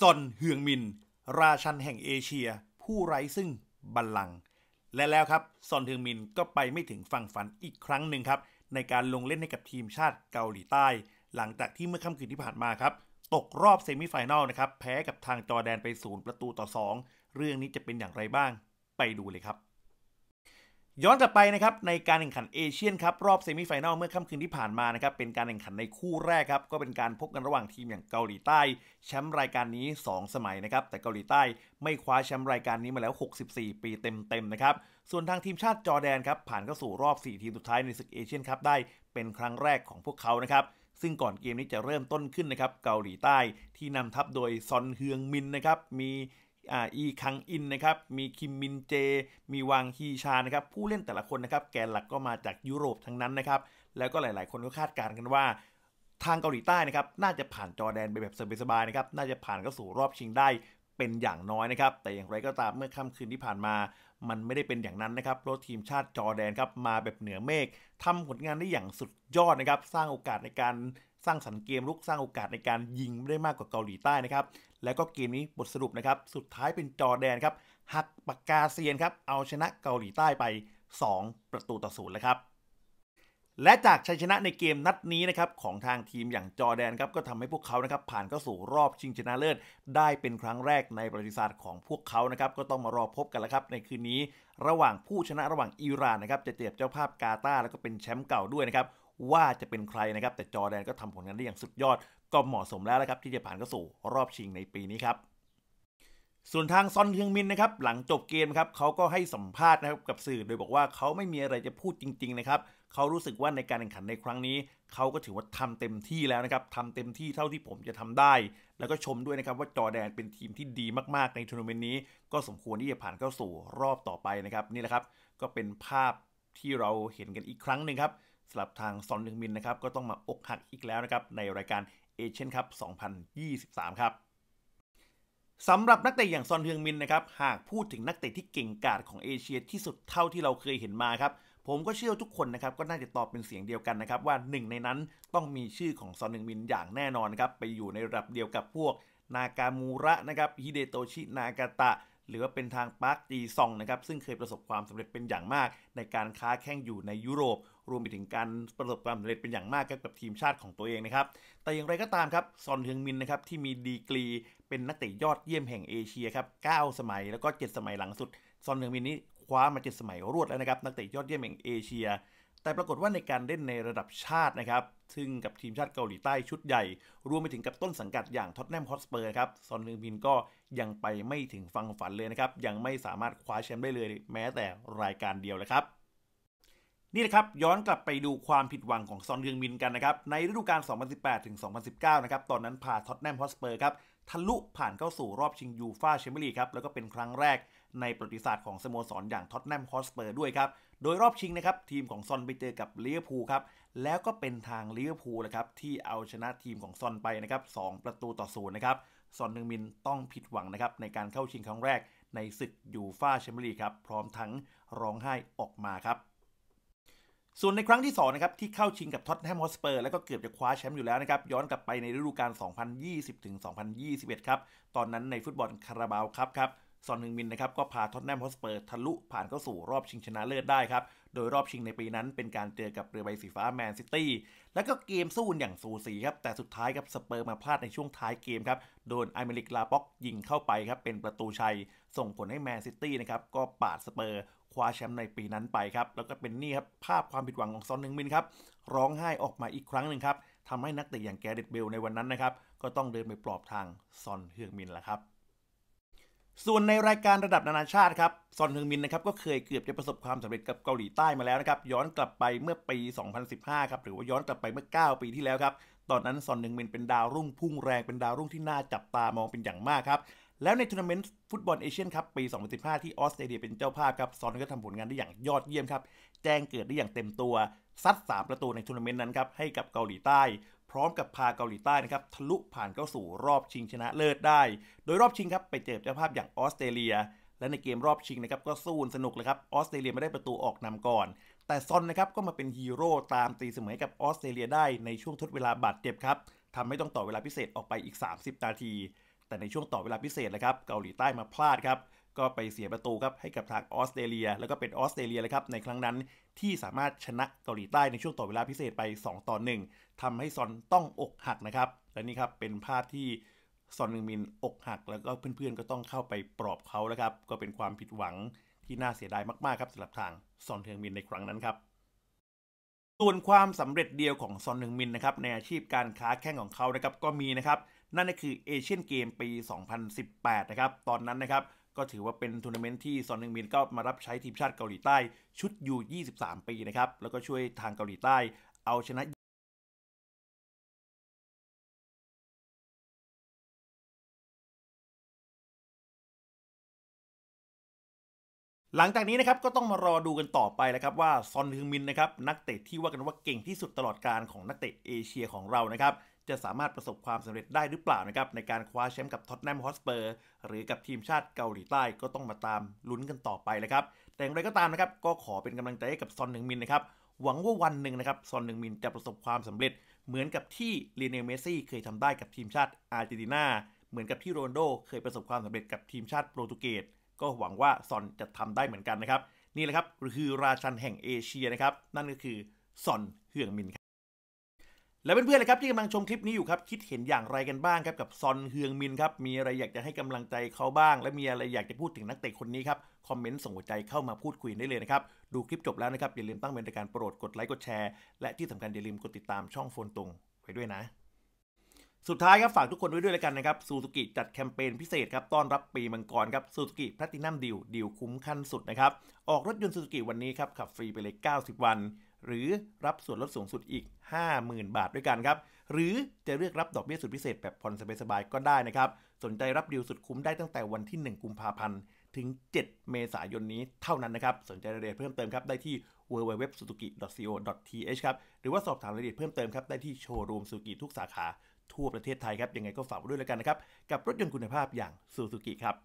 ซอนเฮืองมิน ราชันแห่งเอเชีย ผู้ไร้ซึ่งบัลลังก์และแล้วครับซอนเฮืองมินก็ไปไม่ถึงฝั่งฝันอีกครั้งหนึ่งครับ ในการลงเล่นให้กับทีมชาติเกาหลีใต้ หลังจากที่เมื่อค่ำคืนที่ผ่านมาครับ ตกรอบเซมิไฟแนลนะครับแพ้กับทางจอแดนไป 0 ประตูต่อ 2 เรื่องนี้จะเป็นอย่างไรบ้าง ไปดูเลยครับย้อนกลับไปนะครับในการแข่งขันเอเชียนครับรอบเซมิไฟแนลเมื่อค่ำคืนที่ผ่านมานะครับเป็นการแข่งขันในคู่แรกครับก็เป็นการพบกันระหว่างทีมอย่างเกาหลีใต้แชมป์รายการนี้ 2 สมัยนะครับแต่เกาหลีใต้ไม่คว้าแชมป์รายการนี้มาแล้ว 64 ปีเต็มๆนะครับส่วนทางทีมชาติจอแดนครับผ่านเข้าสู่รอบ 4 ทีมสุดท้ายในศึกเอเชียนครับได้เป็นครั้งแรกของพวกเขานะครับซึ่งก่อนเกมนี้จะเริ่มต้นขึ้นนะครับเกาหลีใต้ ที่นำทัพโดยซอนเฮืองมินนะครับมีอีคังอินนะครับมีคิมมินเจ มีวังฮีชานะครับผู้เล่นแต่ละคนนะครับแกนหลักก็มาจากยุโรปทั้งนั้นนะครับแล้วก็หลาย ๆ คนก็คาดการณ์กันว่า ทางเกาหลีใต้นะครับน่าจะผ่านจอแดนไปแบบสบายๆนะครับน่าจะผ่านเข้าสู่รอบชิงได้เป็นอย่างน้อยนะครับแต่อย่างไรก็ตามเมื่อค่ำคืนที่ผ่านมามันไม่ได้เป็นอย่างนั้นนะครับเพราะทีมชาติจอแดนครับมาแบบเหนือเมฆทำผลงานได้อย่างสุดยอดนะครับสร้างโอกาสในการสร้างสรรค์เกมลุกสร้างโอกาสในการยิงไได้มากกว่าเกาหลีใต้นะครับแล้วก็เกมนี้บทสรุปนะครับสุดท้ายเป็นจอแดนครับหักปากกาเซียนครับเอาชนะเกาหลีใต้ไป 2 ประตูต่อศูนย์แล้วครับและจากชัยชนะในเกมนัดนี้นะครับของทางทีมอย่างจอแดนครับก็ทำให้พวกเขานะครับผ่านเข้าสู่รอบชิงชนะเลิศได้เป็นครั้งแรกในประวัติศาสตร์ของพวกเขานะครับก็ต้องมารอพบกันแล้วครับในคืนนี้ระหว่างผู้ชนะระหว่างอิหร่านนะครับจะเจบเจ้าภาพกาตาร์แล้วก็เป็นแชมป์เก่าด้วยนะครับว่าจะเป็นใครนะครับแต่จอแดนก็ทำผลงานได้อย่างสุดยอดก็เหมาะสมแล้วนะครับที่จะผ่านเข้าสู่รอบชิงในปีนี้ครับ ส่วนทางซอนเคียงมินนะครับหลังจบเกมครับเขาก็ให้สัมภาษณ์นะครับกับสื่อโดยบอกว่าเขาไม่มีอะไรจะพูดจริงๆนะครับเขารู้สึกว่าในการแข่งขันในครั้งนี้ เขาก็ถือว่าทำเต็มที่แล้วนะครับทำเต็มที่เท่าที่ผมจะทำได้ แล้วก็ชมด้วยนะครับ ว่าจอแดนเป็นทีมที่ดีมากๆในทัวร์นาเมนต์นี้ ก็สมควรที่จะผ่านเข้าสู่รอบต่อไปนะครับ นี่แหละครับก็เป็นภาพที่เราเห็นกันอีกครั้งหนึ่งครับสำหรับทางซอนเคียงมินนะครับก็ต้องมาอกหักอีกแล้วนะครับ ในรายการเอเชียนคัพ2023 ครับสำหรับนักเตะอย่างซอนเฮืองมินนะครับ หากพูดถึงนักเตะที่เก่งกาจของเอเชียที่สุดเท่าที่เราเคยเห็นมาครับ ผมก็เชื่อทุกคนนะครับ ก็น่าจะตอบเป็นเสียงเดียวกันนะครับ ว่าหนึ่งในนั้นต้องมีชื่อของซอนเฮืองมินอย่างแน่นอนครับ ไปอยู่ในระดับเดียวกับพวก นากามูระนะครับฮิเดโตชินากาตะหรือว่าเป็นทางปาร์คจีซองนะครับซึ่งเคยประสบความสำเร็จเป็นอย่างมาก ในการค้าแข่งอยู่ในยุโรปรวมไปถึงการประสบความสำเร็จเป็นอย่างมากกับทีมชาติของตัวเองนะครับ แต่อย่างไรก็ตามครับ ซอนเฮืองมินนะครับที่มีดีกรีเป็นนักเตะยอดเยี่ยมแห่งเอเชียครับ 9 สมัยแล้วก็ 7 สมัยหลังสุด ซอนเฮืองมินนี้คว้ามา 7 สมัยรวดแล้วนะครับนักเตะยอดเยี่ยมแห่งเอเชีย แต่ปรากฏว่าในการเล่นในระดับชาตินะครับ ซึ่งกับทีมชาติเกาหลีใต้ชุดใหญ่รวมไปถึงกับต้นสังกัดอย่างท็อตแนมฮอตสเปอร์ครับ ซอนเฮืองมินก็ยังไปไม่ถึงฟังฝันเลยนะครับ ยังไม่สามารถคว้าแชมป์ได้เลยแม้แต่รายการเดียวเลยครับนี่นะครับย้อนกลับไปดูความผิดหวังของซอนเฮืองมินกันนะครับในฤดูกาล2018ถึง2019นะครับตอนนั้น พาท็อตแนมฮอสเปอร์ครับทะลุผ่านเข้าสู่รอบชิงยูฟาแชมเปี้ยนลีกครับแล้วก็เป็นครั้งแรกในประวัติศาสตร์ของสโมสรออย่างท็อตแนมฮอสเปอร์ด้วยครับโดยรอบชิงนะครับทีมของซอนไปเจอกับลิเวอร์พูลครับแล้วก็เป็นทางลิเวอร์พูลนะครับที่เอาชนะทีมของซอนไปนะครับ2ประตูต่อศูนย์นะครับซอนเฮืองมินต้องผิดหวังนะครับในการเข้าชิงครั้งแรกในศึกยูฟาแชมเปี้ยนลีกครับพร้อมทั้งร้องไห้ออกมาครับส่วนในครั้งที่2นะครับที่เข้าชิงกับท็อตแฮมฮอสเปอร์แล้วก็เกือบจะคว้าแชมป์อยู่แล้วนะครับย้อนกลับไปในฤดูกาล 2020-2021 ครับ ตอนนั้นในฟุตบอลคาราบาวครับครับซอนฮึงมินนะครับก็พาท็อตแนมฮอสเปอร์ทะลุผ่านเข้าสู่รอบชิงชนะเลิศได้ครับโดยรอบชิงในปีนั้นเป็นการเจอกับเรือใบสีฟ้าแมนซิตี้และก็เกมสู้อย่างสูสีครับแต่สุดท้ายครับสเปอร์มาพลาดในช่วงท้ายเกมครับโดนไอเมริกลาป็อกยิงเข้าไปครับเป็นประตูชัยส่งผลให้แมนซิตี้นะครับก็ปาดสเปอร์ว้าแชมป์ในปีนั้นไปครับแล้วก็เป็นนี่ครับ ภาพความผิดหวังของซอนหนึ่งมินครับร้องไห้ออกมาอีกครั้งหนึ่งครับทำให้นักเตะอย่างแกเดตเบลในวันนั้นนะครับก็ต้องเดินไปปลอบทางซอนเฮืองมินแหละครับ ส่วนในรายการระดับนานาชาติครับซอนเฮืองมินนะครับก็เคยเกือบจะประสบความสำเร็จกับเกาหลีใต้มาแล้วนะครับย้อนกลับไปเมื่อปี 2015ครับหรือว่าย้อนกลับไปเมื่อ 9 ปีที่แล้วครับตอนนั้นซอนเฮืองมินเป็นดาวรุ่ง พุ่งแรงเป็นดาวรุ่งที่น่าจับตามองเป็นอย่างมากครับแล้วในทัวร์นาเมนต์ฟุตบอลเอเชียนคัพปี 2015 ที่ออสเตรเลียเป็นเจ้าภาพครับซอนก็ทำผลงานได้อย่างยอดเยี่ยมครับ แจ้งเกิดได้อย่างเต็มตัว ซัด 3 ประตูในทัวร์นาเมนต์นั้นครับ ให้กับเกาหลีใต้ พร้อมกับพาเกาหลีใต้นะครับทะลุผ่านเข้าสู่รอบชิงชนะเลิศได้ โดยรอบชิงครับ ไปเจอเจ้าภาพอย่างออสเตรเลีย และในเกมรอบชิงนะครับก็สู้สนุกเลยครับออสเตรเลียไม่ได้ประตูออกนำก่อน แต่ซอนนะครับก็มาเป็นฮีโร่ตามตีเสมอกับออสเตรเลียได้ในช่วงทดเวลาบาดเจ็บครับทำให้ต้องต่อเวลาพิเศษออกไปอีก 30นาทีแต่ในช่วงต่อเวลาพิเศษนะครับ เกาหลีใต้มาพลาดครับก็ไปเสียประตูครับให้กับทางออสเตรเลีย แล้วก็เป็นออสเตรเลียเลยครับในครั้งนั้น ที่สามารถชนะเกาหลีใต้ในช่วงต่อเวลาพิเศษไป 2ต่อ1ทำให้ซอนต้องอกหักนะครับและนี่ครับเป็นภาพที่ซอนนึงมินอกหักแล้วก็เพื่อนๆ ก็ต้องเข้าไปปลอบเขาแล้วครับก็เป็นความผิดหวังที่น่าเสียดายมากๆครับสำหรับทางซอนเทิงมินในครั้งนั้นครับส่วนความสำเร็จเดียวของซอนหนึ่งมินนะครับในอาชีพการค้าแข่งของเขานะครับก็มีนะครับนั่นก็คือเอเชียนเกมปี 2018 นะครับตอนนั้นนะครับก็ถือว่าเป็นทัวร์นาเมนต์ที่ซอนหนึ่งมินก็มารับใช้ทีมชาติเกาหลีใต้ชุดอยู่ 23 ปีนะครับแล้วก็ช่วยทางเกาหลีใต้เอาชนะหลังจากนี้นะครับก็ต้องมารอดูกันต่อไปแล้วครับว่าซอนฮึงมินนะครับนักเตะที่ว่ากันว่าเก่งที่สุดตลอดการของนักเตะเอเชียของเรานะครับจะสามารถประสบความสำเร็จได้หรือเปล่านะครับในการคว้าแชมป์กับท็อตแนมฮอสเปอร์หรือกับทีมชาติเกาหลีใต้ก็ต้องมาตามลุ้นกันต่อไปนะครับแต่อย่างไรก็ตามนะครับก็ขอเป็นกำลังใจให้กับซอนฮึงมินนะครับหวังว่าวันหนึ่งนะครับซอนฮึงมินจะประสบความสำเร็จเหมือนกับที่ลีเนลเมซี่เคยทำได้กับทีมชาติอาร์เจนตินาเหมือนกับที่โรนโดเคยประสบความสำเร็จกับทีมชาติโปรตุเกสก็หวังว่าซอนจะทำได้เหมือนกันนะครับ นี่แหละครับคือราชันแห่งเอเชียนะครับ นั่นก็คือซอนเฮืองมินครับและเพื่อนๆเลยครับที่กำลังชมคลิปนี้อยู่ครับ คิดเห็นอย่างไรกันบ้างครับกับซอนเฮืองมินครับมีอะไรอยากจะให้กำลังใจเขาบ้าง และมีอะไรอยากจะพูดถึงนักเตะคนนี้ครับ คอมเมนต์ส่งหัวใจเข้ามาพูดคุยได้เลยนะครับ ดูคลิปจบแล้วนะครับอย่าลืมตั้งเป็นรายการโปรดกดไลค์กดแชร์และที่สำคัญอย่าลืมกดติดตามช่องโฟนตรงไว้ด้วยนะสุดท้ายครับฝากทุกคนไว้ด้วยแล้วกันนะครับซูซูกิจัดแคมเปญพิเศษครับต้อนรับปีมังกรครับซูซูกิแพลตินัมดิวดิวคุ้มขั้นสุดนะครับ ออกรถยนต์ซูซูกิวันนี้ครับขับฟรีไปเลย 90 วัน หรือรับส่วนลดสูงสุดอีก 50,000 บาทด้วยกันครับหรือจะเลือกรับดอกเบี้ยสุดพิเศษ แบบผ่อนสบายๆก็ได้นะครับสนใจรับดิวสุดคุ้มได้ตั้งแต่วันที่1กุมภาพันธ์ถึง 7 เมษายนนี้เท่านั้นนะครับสนใจรายละเอียดเพิ่มเติมครับได้ที่ www.suzuki.co.th ครับหรือว่าสอบถามรายละเอียดเพิ่มเติมครับได้ที่โชว์รูมสุกิทุกสาขาทั่วประเทศไทยครับ ยังไงก็ฝากด้วยแล้วกันนะครับ กับรถยนต์คุณภาพอย่างซูซูกิครับ